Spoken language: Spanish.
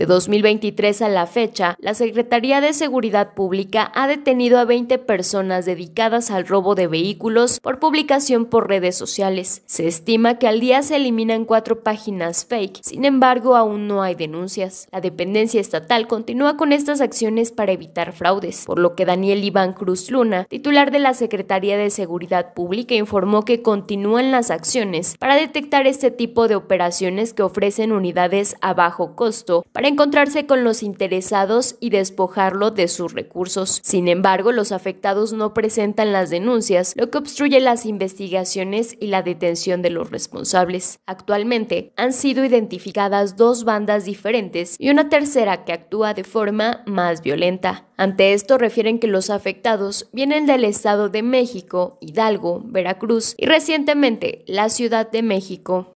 De 2023 a la fecha, la Secretaría de Seguridad Pública ha detenido a 20 personas dedicadas al robo de vehículos por publicación por redes sociales. Se estima que al día se eliminan cuatro páginas fake, sin embargo aún no hay denuncias. La dependencia estatal continúa con estas acciones para evitar fraudes, por lo que Daniel Iván Cruz Luna, titular de la Secretaría de Seguridad Pública, informó que continúan las acciones para detectar este tipo de operaciones que ofrecen unidades a bajo costo para encontrarse con los interesados y despojarlo de sus recursos. Sin embargo, los afectados no presentan las denuncias, lo que obstruye las investigaciones y la detención de los responsables. Actualmente han sido identificadas dos bandas diferentes y una tercera que actúa de forma más violenta. Ante esto refieren que los afectados vienen del Estado de México, Hidalgo, Veracruz y recientemente la Ciudad de México.